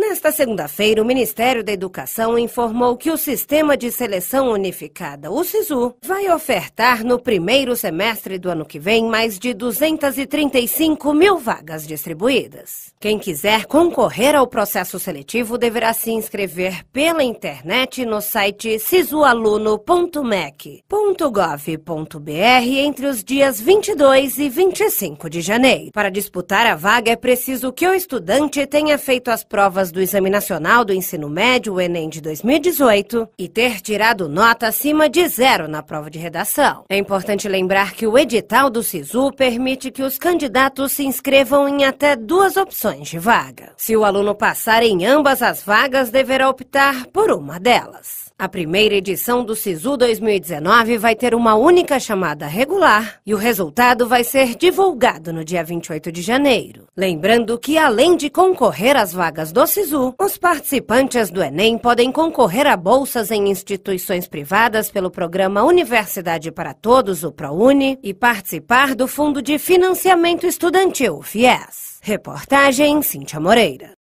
Nesta segunda-feira, o Ministério da Educação informou que o Sistema de Seleção Unificada, o SISU, vai ofertar no primeiro semestre do ano que vem mais de 235 mil vagas distribuídas. Quem quiser concorrer ao processo seletivo deverá se inscrever pela internet no site sisualuno.mec.gov.br entre os dias 22 e 25 de janeiro. Para disputar a vaga, é preciso que o estudante tenha feito as provas provas do Exame Nacional do Ensino Médio, o Enem de 2018, e ter tirado nota acima de zero na prova de redação. É importante lembrar que o edital do SISU permite que os candidatos se inscrevam em até duas opções de vaga. Se o aluno passar em ambas as vagas, deverá optar por uma delas. A primeira edição do SISU 2019 vai ter uma única chamada regular e o resultado vai ser divulgado no dia 28 de janeiro. Lembrando que, além de concorrer às vagas do SISU, Sisu. Os participantes do Enem podem concorrer a bolsas em instituições privadas pelo programa Universidade para Todos, o ProUni, e participar do Fundo de Financiamento Estudantil, FIES. Reportagem Cíntia Moreira.